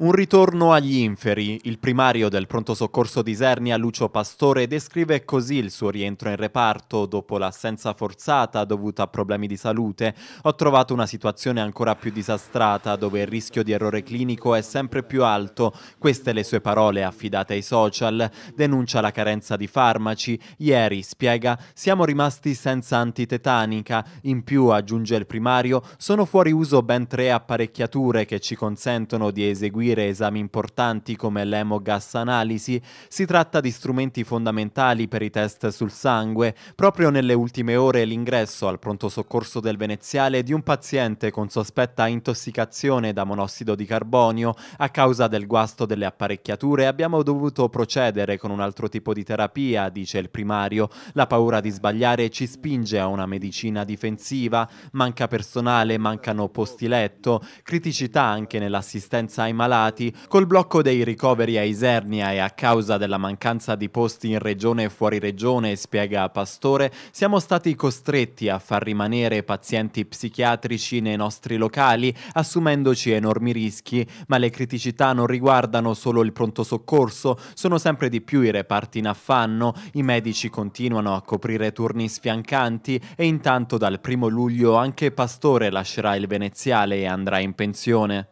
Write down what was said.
Un ritorno agli inferi. Il primario del pronto soccorso di Isernia, Lucio Pastore, descrive così il suo rientro in reparto dopo l'assenza forzata dovuta a problemi di salute. Ho trovato una situazione ancora più disastrata dove il rischio di errore clinico è sempre più alto. Queste le sue parole affidate ai social. Denuncia la carenza di farmaci. Ieri, spiega, siamo rimasti senza antitetanica. In più, aggiunge il primario, sono fuori uso ben tre apparecchiature che ci consentono di eseguire seguire esami importanti come l'emogas analisi, si tratta di strumenti fondamentali per i test sul sangue. Proprio nelle ultime ore l'ingresso al pronto soccorso del Veneziale di un paziente con sospetta intossicazione da monossido di carbonio a causa del guasto delle apparecchiature abbiamo dovuto procedere con un altro tipo di terapia, dice il primario. La paura di sbagliare ci spinge a una medicina difensiva, manca personale, mancano posti letto, criticità anche nell'assistenza ai malati Stati, col blocco dei ricoveri a Isernia e a causa della mancanza di posti in regione e fuori regione, spiega Pastore, siamo stati costretti a far rimanere pazienti psichiatrici nei nostri locali, assumendoci enormi rischi, ma le criticità non riguardano solo il pronto soccorso, sono sempre di più i reparti in affanno, i medici continuano a coprire turni sfiancanti e intanto dal primo luglio anche Pastore lascerà il veneziale e andrà in pensione.